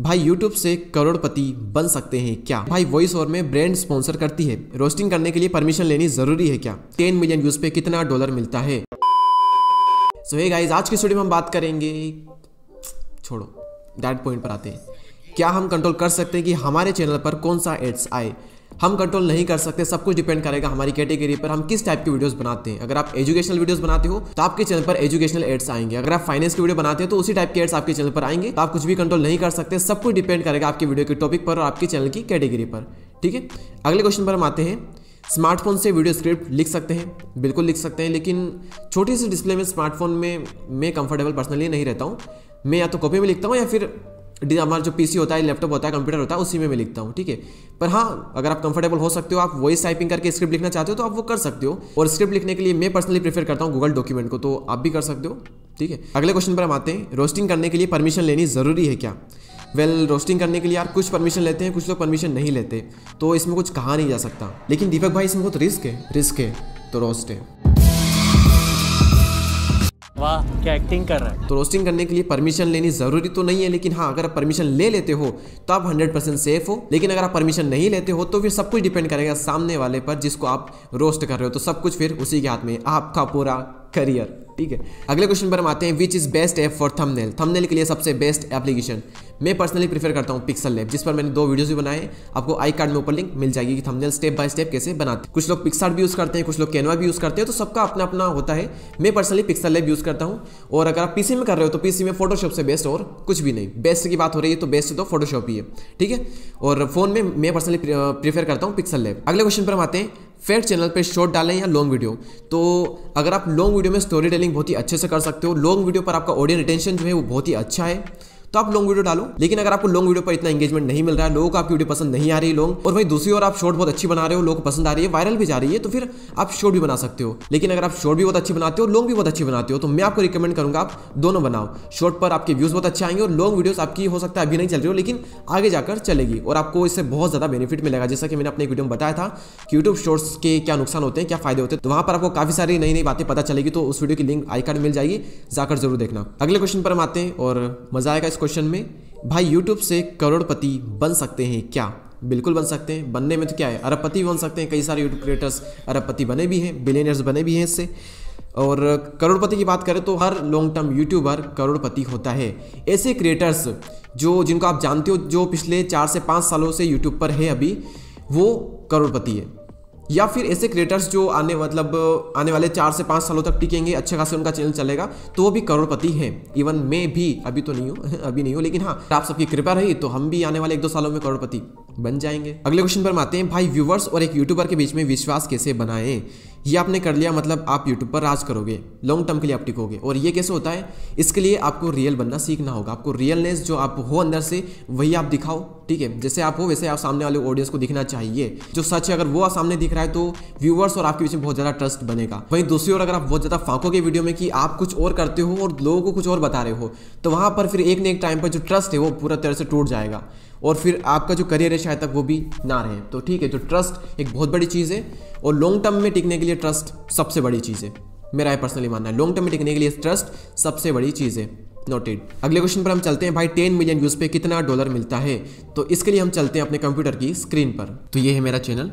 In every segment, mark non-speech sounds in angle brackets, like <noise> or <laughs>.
भाई यूट्यूब से करोड़पति बन सकते हैं क्या भाई वॉइस ओवर में ब्रांड स्पॉन्सर करती है रोस्टिंग करने के लिए परमिशन लेनी जरूरी है क्या टेन मिलियन व्यूज पे कितना डॉलर मिलता है सो हे गाइज आज के स्टूडियो में हम बात करेंगे छोड़ो डैट पॉइंट पर आते हैं क्या हम कंट्रोल कर सकते हैं कि हमारे चैनल पर कौन सा एड्स आए हम कंट्रोल नहीं कर सकते सब कुछ डिपेंड करेगा हमारी कैटेगरी पर हम किस टाइप की वीडियोस बनाते हैं अगर आप एजुकेशनल वीडियोस बनाते हो तो आपके चैनल पर एजुकेशनल एड्स आएंगे अगर आप फाइनेंस की वीडियो बनाते हो तो उसी टाइप के एड्स आपके चैनल पर आएंगे तो आप कुछ भी कंट्रोल नहीं कर सकते सब कुछ डिपेंड करेगा आपकी वीडियो के टॉपिक पर और आपके चैनल की कैटेगरी पर ठीक है अगले क्वेश्चन पर हम आते हैं स्मार्टफोन से वीडियो स्क्रिप्ट लिख सकते हैं बिल्कुल लिख सकते हैं लेकिन छोटी सी डिस्प्ले में स्मार्टफोन में मैं कंफर्टेबल पर्सनली नहीं रहता हूँ मैं या तो कॉपी में लिखता हूँ या फिर हमारा जो पीसी होता है लैपटॉप होता है कंप्यूटर होता है उसी में मैं लिखता हूँ ठीक है पर हाँ अगर आप कंफर्टेबल हो सकते हो आप वॉइस टाइपिंग करके स्क्रिप्ट लिखना चाहते हो तो आप वो कर सकते हो और स्क्रिप्ट लिखने के लिए मैं पर्सनली प्रेफर करता हूँ गूगल डॉक्यूमेंट को तो आप भी कर सकते हो ठीक है अगले क्वेश्चन पर हम आते हैं रोस्टिंग करने के लिए परमिशन लेनी ज़रूरी है क्या वेल well, रोस्टिंग करने के लिए यार कुछ परमिशन लेते हैं कुछ लोग परमिशन नहीं लेते तो इसमें कुछ कहा नहीं जा सकता लेकिन दीपक भाई इसमें बहुत रिस्क है रिस्क है तो रोस्ट है वाह क्या एक्टिंग कर रहा है तो रोस्टिंग करने के लिए परमिशन लेनी जरूरी तो नहीं है लेकिन हाँ अगर आप परमिशन ले लेते हो तो आप हंड्रेड परसेंट सेफ हो लेकिन अगर आप परमिशन नहीं लेते हो तो फिर सब कुछ डिपेंड करेगा सामने वाले पर जिसको आप रोस्ट कर रहे हो तो सब कुछ फिर उसी के हाथ में आपका पूरा करियर ठीक है अगले क्वेश्चन पर हम आते हैं which is best app for thumbnail thumbnail के लिए सबसे बेस्ट एप्लीकेशन मैं पर्सनली प्रीफर करता हूँ पिक्सल लैब जिस पर मैंने दो वीडियोस भी बनाए आपको आई कार्ड में ऊपर लिंक मिल जाएगी कि थंबनेल स्टेप बाय स्टेप कैसे बनाते हैं कुछ लोग पिक्सार भी यूज़ करते हैं कुछ लोग कैनवा भी यूज़ करते हैं तो सबका अपना अपना होता है मैं पर्सनली पिक्सल लैब यूज़ करता हूँ और अगर आप पीसी में कर रहे हो तो पीसी में फोटोशॉप से बेस्ट और कुछ भी नहीं बेस्ट की बात हो रही है तो बेस्ट तो फोटोशॉप ही है ठीक है और फोन में मैं पर्सनली प्रीफर करता हूँ पिक्सल लैब अगले क्वेश्चन पर हम आते हैं फेयर चैनल पे शॉर्ट डालें या लॉन्ग वीडियो तो अगर आप लॉन्ग वीडियो में स्टोरी टेलिंग बहुत ही अच्छे से कर सकते हो लॉन्ग वीडियो पर आपका ऑडियंस रिटेंशन जो है वो बहुत ही अच्छा है तो आप लॉन्ग वीडियो डालो लेकिन अगर आपको लॉन्ग वीडियो पर इतना एंगेजमेंट नहीं मिल रहा है लोगों को आपकी वीडियो पसंद नहीं आ रही लॉन्ग और वही दूसरी ओर आप शॉर्ट बहुत अच्छी बना रहे हो लोग पसंद आ रही है वायरल भी जा रही है तो फिर आप शॉर्ट भी बना सकते हो लेकिन अगर आप शॉर्ट भी बहुत अच्छी बनाते हो लॉन्ग भी बहुत अच्छी बनाते हो तो मैं आपको रिकमेंड करूंगा आप दोनों बनाओ शॉर्ट पर आपके व्यूज बहुत अच्छे आएंगे और लॉन्ग वीडियोस आपकी हो सकता है अभी नहीं चल रही हो लेकिन आगे जाकर चलेगी और आपको इससे बहुत ज्यादा बेनिफिट मिलेगा जैसा कि मैंने अपने वीडियो में बताया था कि यूट्यूब शॉर्ट्स के क्या नुकसान होते हैं क्या फायदे होते हैं तो वहां पर आपको काफी सारी नई नई बातें पता चलेगी तो उस वीडियो की लिंक आई कार्ड मिल जाएगी जाकर जरूर देखना अगले क्वेश्चन पर हम आते हैं और मजा आएगा इसको क्वेश्चन में भाई यूट्यूब से करोड़पति बन सकते हैं क्या बिल्कुल बन सकते हैं बनने में तो क्या है अरबपति बन सकते हैं कई सारे यूट्यूब क्रिएटर्स अरबपति बने भी हैं बिलियनर्स बने भी हैं इससे और करोड़पति की बात करें तो हर लॉन्ग टर्म यूट्यूबर करोड़पति होता है ऐसे क्रिएटर्स जो जिनको आप जानते हो जो पिछले चार से पाँच सालों से यूट्यूब पर है अभी वो करोड़पति है या फिर ऐसे क्रिएटर्स जो आने मतलब आने वाले चार से पाँच सालों तक टिकेंगे अच्छे खासे उनका चैनल चलेगा तो वो भी करोड़पति हैं इवन मैं भी अभी तो नहीं हूँ <laughs> अभी नहीं हूँ लेकिन हाँ आप सबकी कृपा रही तो हम भी आने वाले एक दो सालों में करोड़पति बन जाएंगे अगले क्वेश्चन पर हम आते हैं भाई व्यूवर्स और एक यूट्यूबर के बीच में विश्वास कैसे बनाएं ये आपने कर लिया मतलब आप यूट्यूब पर राज करोगे लॉन्ग टर्म के लिए आप टिकोगे और ये कैसे होता है इसके लिए आपको रियल बनना सीखना होगा आपको रियलनेस जो आप हो अंदर से वही आप दिखाओ ठीक है जैसे आप हो वैसे आप सामने वाले ऑडियंस को दिखना चाहिए जो सच है अगर वो आप सामने दिख रहा है तो व्यूअर्स और आपके बीच में बहुत ज़्यादा ट्रस्ट बनेगा वहीं दूसरी ओर अगर आप बहुत ज़्यादा फाँकोगे वीडियो में कि आप कुछ और करते हो और लोगों को कुछ और बता रहे हो तो वहाँ पर फिर एक ना एक टाइम पर जो ट्रस्ट है वो पूरा तरह से टूट जाएगा और फिर आपका जो करियर है शायद तक वो भी ना रहे तो ठीक है तो ट्रस्ट एक बहुत बड़ी चीज़ है और लॉन्ग टर्म में टिकने के लिए ट्रस्ट सबसे बड़ी चीज़ है मेरा ये पर्सनली मानना है लॉन्ग टर्म में टिकने के लिए ट्रस्ट सबसे बड़ी चीज़ है नोटेड अगले क्वेश्चन पर हम चलते हैं भाई टेन मिलियन व्यूज़ पे कितना डॉलर मिलता है तो इसके लिए हम चलते हैं अपने कंप्यूटर की स्क्रीन पर तो ये है मेरा चैनल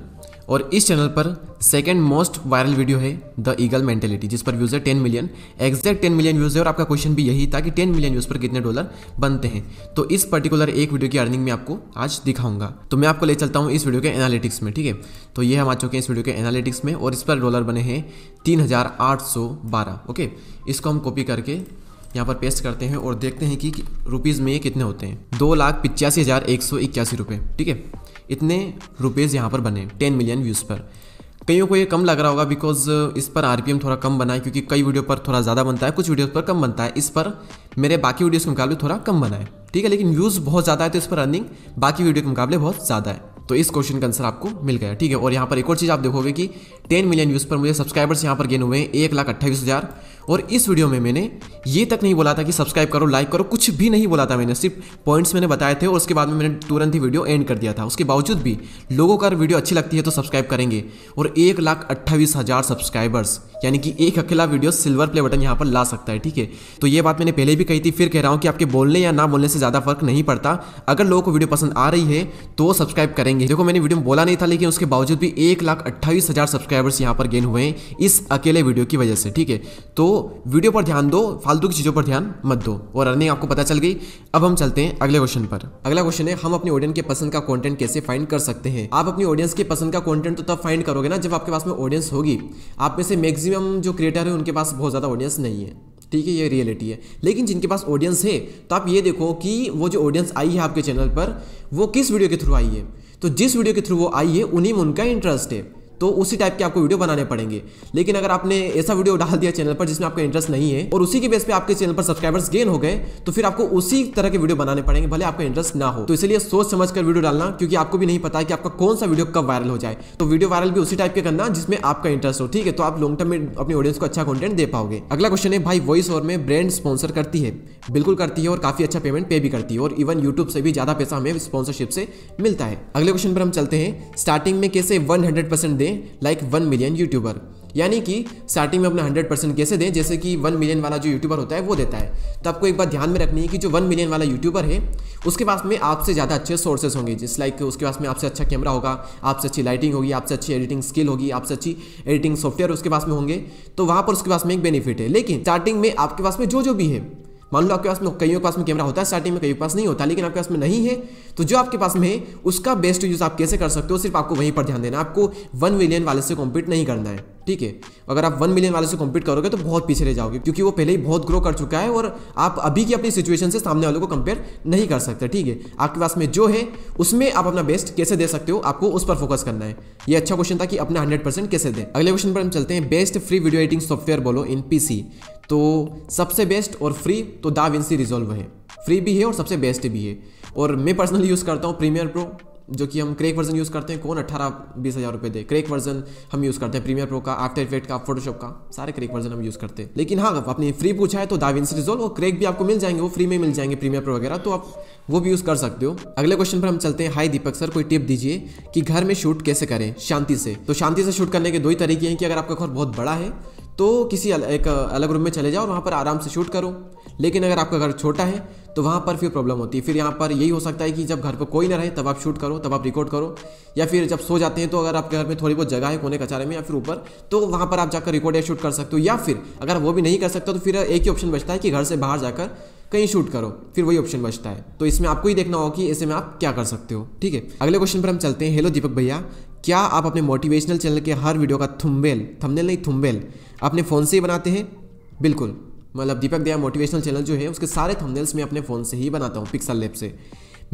और इस चैनल पर सेकेंड मोस्ट वायरल वीडियो है द ईगल मेंटेलिटी जिस पर व्यूज़ है ten million exact ten million views है और आपका क्वेश्चन भी यही था कि टेन मिलियन व्यूज़ पर कितने डॉलर बनते हैं तो इस पर्टिकुलर एक वीडियो की अर्निंग में आपको आज दिखाऊंगा तो मैं आपको ले चलता हूँ इस वीडियो के एनालिटिक्स में ठीक है तो ये हम आ चुके हैं इस वीडियो के एनालिटिक्स में और इस पर डॉलर बने हैं तीन ओके इसको हम कॉपी करके यहाँ पर पेस्ट करते हैं और देखते हैं कि रुपीज़ में ये कितने होते हैं दो लाख पिचासी हज़ार एक सौ इक्यासी रुपये ठीक है इतने रुपीज़ यहाँ पर बने टेन मिलियन व्यूज़ पर कईयों को ये कम लग रहा होगा बिकॉज इस पर आरपीएम थोड़ा कम बना है क्योंकि कई वीडियो पर थोड़ा ज़्यादा बनता है कुछ वीडियोज पर कम बनता है इस पर मेरे बाकी वीडियोज के मुकाबले थोड़ा कम बना है ठीक है लेकिन व्यूज़ बहुत ज़्यादा है तो इस पर अर्निंग बाकी वीडियो के मुकाबले बहुत ज़्यादा है तो इस क्वेश्चन का आंसर आपको मिल गया ठीक है और यहाँ पर एक और चीज़ आप देखोगे कि टेन मिलियन व्यूज़ पर मुझे सब्सक्राइबर्स यहाँ पर गेन हुए हैं एक लाख अट्ठाईस हज़ार और इस वीडियो में मैंने ये तक नहीं बोला था कि सब्सक्राइब करो लाइक करो कुछ भी नहीं बोला था मैंने सिर्फ पॉइंट्स मैंने बताए थे और उसके बाद में मैंने तुरंत ही वीडियो एंड कर दिया था उसके बावजूद भी लोगों का वीडियो अच्छी लगती है तो सब्सक्राइब करेंगे और एक लाख अट्ठाईस हज़ार सब्सक्राइबर्स यानी कि एक अकेला वीडियो सिल्वर प्ले बटन यहाँ पर ला सकता है ठीक है तो ये बात मैंने पहले भी कही थी फिर कह रहा हूँ कि आपके बोलने या ना बोलने से ज़्यादा फर्क नहीं पड़ता अगर लोगों को वीडियो पसंद आ रही है तो सब्सक्राइब करेंगे देखो मैंने वीडियो में बोला नहीं था लेकिन उसके बावजूद भी एक लाख अट्ठाईस हज़ार सब्सक्राइबर्स यहाँ पर गेन हुए हैं इस अकेले वीडियो की वजह से ठीक है तो वीडियो पर ध्यान दो फालतू की चीज़ों पर ध्यान मत दो और रनिंग आपको पता चल गई अब हम चलते हैं अगले क्वेश्चन पर अगला क्वेश्चन है हम अपने ऑडियंस के पसंद का कंटेंट कैसे फाइंड कर सकते हैं आप अपनी ऑडियंस के पसंद का कंटेंट तो तब फाइंड करोगे ना जब आपके पास में ऑडियंस होगी आप में से मैक्सिमम जो क्रिएटर है उनके पास बहुत ज़्यादा ऑडियंस नहीं है ठीक है ये रियलिटी है लेकिन जिनके पास ऑडियंस है तो आप ये देखो कि वो जो ऑडियंस आई है आपके चैनल पर वो किस वीडियो के थ्रू आई है तो जिस वीडियो के थ्रू वो आई है उन्हीं में उनका इंटरेस्ट है तो उसी टाइप के आपको वीडियो बनाने पड़ेंगे लेकिन अगर आपने ऐसा वीडियो डाल दिया चैनल पर जिसमें आपका इंटरेस्ट नहीं है और उसी के बेस पे आपके चैनल पर सब्सक्राइबर्स गेन हो गए तो फिर आपको उसी तरह के वीडियो बनाने पड़ेंगे भले आपका इंटरेस्ट ना हो तो इसलिए सोच समझ कर वीडियो डालना क्योंकि आपको भी नहीं पता कि आपका कौन सा वीडियो कब वायरल हो जाए तो वीडियो वायरल भी उसी टाइप के करना जिसमें आपका इंटरेस्ट हो ठीक है तो आप लॉन्ग टर्म में अपने ऑडियंस को अच्छा कॉन्टेंट दे पाओगे अगला क्वेश्चन है भाई वॉइस ओवर में ब्रांड स्पॉन्सर करती है बिल्कुल करती है और काफी अच्छा पेमेंट पे भी करती है और इवन यूट्यूब से भी ज्यादा पैसा हमें स्पॉन्सरशिप से मिलता है अगले क्वेश्चन पर हम चलते हैं स्टार्टिंग में कैसे वन हंड्रेड दें दें लाइक वन मिलियन यूट्यूबर यानी कि स्टार्टिंग में अपना हंड्रेड परसेंट कैसे दें जैसे कि वन मिलियन वाला जो यूट्यूबर होता है वो देता है तो आपको एक बात ध्यान में रखनी है कि जो वन मिलियन वाला यूट्यूबर है उसके पास में आपसे ज़्यादा अच्छे सोर्सेस होंगे जिस लाइक उसके पास में आपसे अच्छा कैमरा होगा आपसे अच्छी लाइटिंग होगी आपसे अच्छी एडिटिंग स्किल होगी आपसे अच्छी एडिटिंग सॉफ्टवेयर उसके पास में होंगे तो वहाँ पर उसके पास में एक बेनिफिट है लेकिन स्टार्टिंग में आपके पास में जो जो भी है मान लो आपके पास में कईयों के पास में कैमरा होता है स्टार्टिंग में कई के पास नहीं होता लेकिन आपके पास में नहीं है तो जो आपके पास में है उसका बेस्ट यूज़ आप कैसे कर सकते हो सिर्फ आपको वहीं पर ध्यान देना आपको वन मिलियन वाले से कॉम्पीट नहीं करना है ठीक है अगर आप वन मिलियन वाले से कंपीट करोगे तो बहुत पीछे रह जाओगे क्योंकि वो पहले ही बहुत ग्रो कर चुका है और आप अभी की अपनी सिचुएशन से सामने वालों को कंपेयर नहीं कर सकते ठीक है आपके पास में जो है उसमें आप अपना बेस्ट कैसे दे सकते हो आपको उस पर फोकस करना है ये अच्छा क्वेश्चन था कि अपना हंड्रेड कैसे दें अगले क्वेश्चन पर हम चलते हैं best free video editing software बोलो इन पी तो सबसे बेस्ट और फ्री तो दा विंसी रिजॉल्व है फ्री भी है और सबसे बेस्ट भी है और मैं पर्सनली यूज़ करता हूँ प्रीमियर प्रो जो कि हम क्रेक वर्जन यूज़ करते हैं कौन अट्ठारह बीस हज़ार रुपये दे क्रेक वर्जन हम यूज़ करते हैं प्रीमियर प्रो का आफ्टर इफेक्ट का फोटोशॉप का सारे क्रेक वर्जन हम यूज़ करते हैं लेकिन हाँ आपने फ्री पूछा है तो दाविंस रिजोल्व और क्रेक भी आपको मिल जाएंगे वो फ्री में मिल जाएंगे प्रीमियर प्रो वगैरह तो आप वो भी यूज़ कर सकते हो अगले क्वेश्चन पर हम चलते हैं हाई दीपक सर कोई टिप दीजिए कि घर में शूट कैसे करें शांति से तो शांति से शूट करने के दो ही तरीके हैं कि अगर आपका घर बहुत बड़ा है तो किसी अल, एक अलग रूम में चले जाओ और वहाँ पर आराम से शूट करो लेकिन अगर आपका घर छोटा है तो वहाँ पर फिर प्रॉब्लम होती है फिर यहाँ पर यही हो सकता है कि जब घर पर कोई ना रहे तब आप शूट करो तब आप रिकॉर्ड करो या फिर जब सो जाते हैं तो अगर आपके घर में थोड़ी बहुत जगह है कोने कचारे में या फिर ऊपर तो वहाँ पर आप जाकर रिकॉर्ड या शूट कर सकते हो या फिर अगर वो भी नहीं कर सकते तो फिर एक ही ऑप्शन बचता है कि घर से बाहर जाकर कहीं शूट करो फिर वही ऑप्शन बचता है तो इसमें आपको ही देखना होगा कि ऐसे में आप क्या कर सकते हो ठीक है अगले क्वेश्चन पर हम चलते हैं हेलो दीपक भैया क्या आप अपने मोटिवेशनल चैनल के हर वीडियो का थुम्बेल थंबनेल नहीं थुम्बेल अपने फ़ोन से ही बनाते हैं बिल्कुल मतलब दीपक दया मोटिवेशनल चैनल जो है उसके सारे थंबनेल्स मैं अपने फ़ोन से ही बनाता हूँ पिक्सल लेप से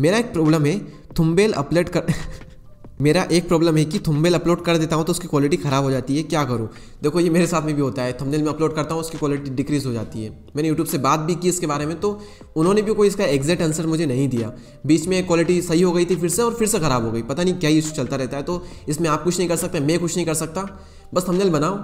मेरा एक प्रॉब्लम है थुम्बेल अपलोड कर <laughs> मेरा एक प्रॉब्लम है कि थंबनेल अपलोड कर देता हूँ तो उसकी क्वालिटी ख़राब हो जाती है क्या करूँ देखो ये मेरे साथ में भी होता है थंबनेल में अपलोड करता हूँ उसकी क्वालिटी डिक्रीज़ हो जाती है मैंने यूट्यूब से बात भी की इसके बारे में तो उन्होंने भी कोई इसका एग्जैक्ट आंसर मुझे नहीं दिया बीच में क्वालिटी सही हो गई थी फिर से और फिर से ख़राब हो गई पता नहीं क्या इशू चलता रहता है तो इसमें आप कुछ नहीं कर सकते मैं कुछ नहीं कर सकता बस थंबनेल बनाओ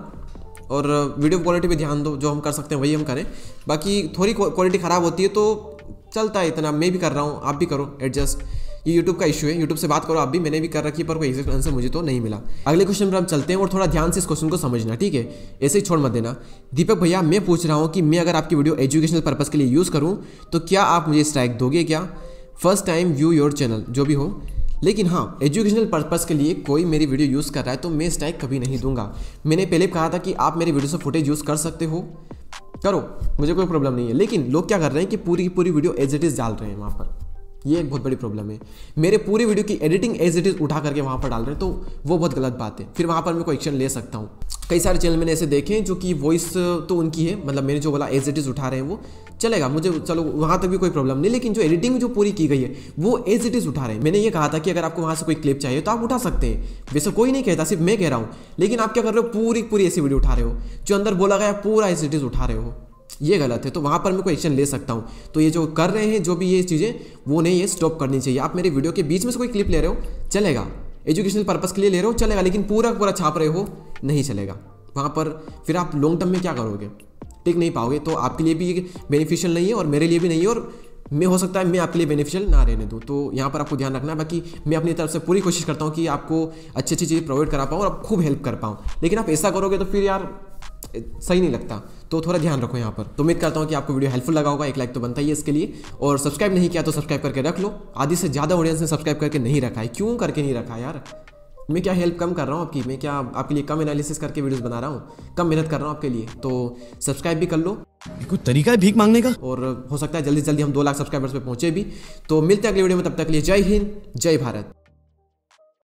और वीडियो क्वालिटी पर ध्यान दो जो हम कर सकते हैं वही हम करें बाकी थोड़ी क्वालिटी ख़राब होती है तो चलता है इतना मैं भी कर रहा हूँ आप भी करो एडजस्ट ये यूट्यूब का इशू है यूट्यूब से बात करो आप भी मैंने भी कर रखी है पर कोई एग्जैक्ट आंसर मुझे तो नहीं मिला अगले क्वेश्चन पर हम चलते हैं और थोड़ा ध्यान से इस क्वेश्चन को समझना ठीक है ऐसे ही छोड़ मत देना दीपक भैया मैं पूछ रहा हूँ कि मैं अगर आपकी वीडियो एजुकेशनल पर्पज़ के लिए यूज़ करूँ तो क्या आप मुझे स्ट्राइक दोगे क्या first time view your channel जो भी हो लेकिन हाँ एजुकेशनल पर्पज़ के लिए कोई मेरी वीडियो यूज़ कर रहा है तो मैं स्ट्राइक कभी नहीं दूंगा मैंने पहले कहा था कि आप मेरी वीडियो से फुटेज यूज़ कर सकते हो करो मुझे कोई प्रॉब्लम नहीं है लेकिन लोग क्या कर रहे हैं कि पूरी की पूरी वीडियो एज इट इज़ डाल रहे हैं वहाँ पर ये एक बहुत बड़ी प्रॉब्लम है मेरे पूरी वीडियो की एडिटिंग एज इट इज़ उठा करके वहाँ पर डाल रहे हैं तो वो बहुत गलत बात है फिर वहाँ पर मैं कोई एक्शन ले सकता हूँ कई सारे चैनल मैंने ऐसे देखे जो कि वॉइस तो उनकी है मतलब मैंने जो बोला एज इट इज़ उठा रहे हैं वो चलेगा मुझे चलो वहाँ तक भी कोई प्रॉब्लम नहीं लेकिन जो एडिटिंग जो पूरी की गई है वो एज इट इज़ उठा रहे हैं मैंने ये कहा था कि अगर आपको वहाँ से कोई क्लिप चाहिए तो आप उठा सकते हैं वैसे कोई नहीं कहता सिर्फ मैं कह रहा हूँ लेकिन आप क्या कर रहे हो पूरी पूरी ऐसी वीडियो उठा रहे हो जो अंदर बोला गया पूरा एज इट इज़ उठा रहे हो ये गलत है तो वहाँ पर मैं कोई एक्शन ले सकता हूँ तो ये जो कर रहे हैं जो भी ये चीज़ें वो नहीं ये स्टॉप करनी चाहिए आप मेरे वीडियो के बीच में से कोई क्लिप ले रहे हो चलेगा एजुकेशनल पर्पज़ के लिए ले रहे हो चलेगा लेकिन पूरा पूरा छाप रहे हो नहीं चलेगा वहाँ पर फिर आप लॉन्ग टर्म में क्या करोगे टिक नहीं पाओगे तो आपके लिए भी बेनिफिशियल नहीं है और मेरे लिए भी नहीं है और मैं हो सकता है मैं आपके लिए बेनिफिशियल ना रहने दूँ तो यहाँ पर आपको ध्यान रखना है बाकी मैं अपनी तरफ से पूरी कोशिश करता हूँ कि आपको अच्छी अच्छी चीज़ें प्रोवाइड करा पाऊँ और आप खूब हेल्प कर पाऊँ लेकिन आप ऐसा करोगे तो फिर यार सही नहीं लगता तो थोड़ा ध्यान रखो यहाँ पर तो उम्मीद करता हूँ कि आपको वीडियो हेल्पफुल लगा होगा एक लाइक तो बनता ही है इसके लिए और सब्सक्राइब नहीं किया तो सब्सक्राइब करके रख लो आधी से ज़्यादा ऑडियंस ने सब्सक्राइब करके नहीं रखा है क्यों करके नहीं रखा यार मैं क्या हेल्प कम कर रहा हूँ आपकी मैं क्या आपके लिए कम एनालिसिस करके वीडियोस बना रहा हूँ कम मेहनत कर रहा हूँ आपके लिए तो सब्सक्राइब भी कर लो कोई तरीका है भीख मांगने का और हो सकता है जल्दी जल्दी हम दो लाख सब्सक्राइबर्स पे पहुंचे भी तो मिलते हैं अगले वीडियो में तब तक लिए जय हिंद जय भारत